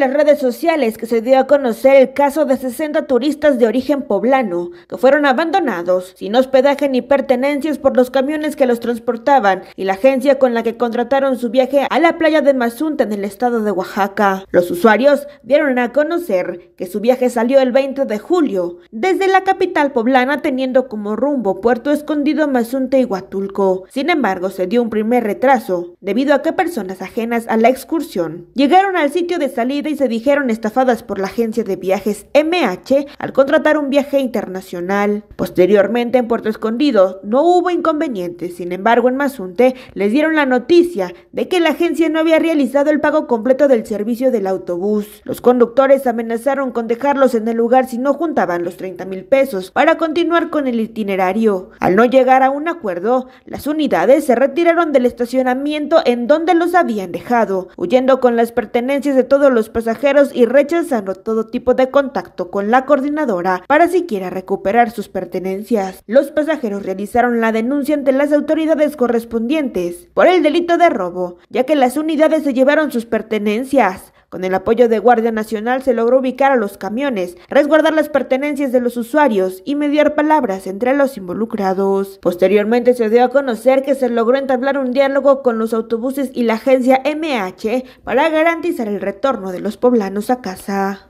las redes sociales que se dio a conocer el caso de 60 turistas de origen poblano que fueron abandonados, sin hospedaje ni pertenencias por los camiones que los transportaban y la agencia con la que contrataron su viaje a la playa de Mazunta en el estado de Oaxaca. Los usuarios dieron a conocer que su viaje salió el 20 de julio desde la capital poblana teniendo como rumbo Puerto Escondido Mazunta y Huatulco. Sin embargo, se dio un primer retraso debido a que personas ajenas a la excursión llegaron al sitio de salida se dijeron estafadas por la agencia de viajes MH al contratar un viaje internacional. Posteriormente en Puerto Escondido no hubo inconvenientes, sin embargo en Mazunte les dieron la noticia de que la agencia no había realizado el pago completo del servicio del autobús. Los conductores amenazaron con dejarlos en el lugar si no juntaban los 30 mil pesos para continuar con el itinerario. Al no llegar a un acuerdo, las unidades se retiraron del estacionamiento en donde los habían dejado, huyendo con las pertenencias de todos los pasajeros y rechazando todo tipo de contacto con la coordinadora para siquiera recuperar sus pertenencias. Los pasajeros realizaron la denuncia ante las autoridades correspondientes por el delito de robo, ya que las unidades se llevaron sus pertenencias. Con el apoyo de Guardia Nacional se logró ubicar a los camiones, resguardar las pertenencias de los usuarios y mediar palabras entre los involucrados. Posteriormente se dio a conocer que se logró entablar un diálogo con los autobuses y la agencia MH para garantizar el retorno de los poblanos a casa.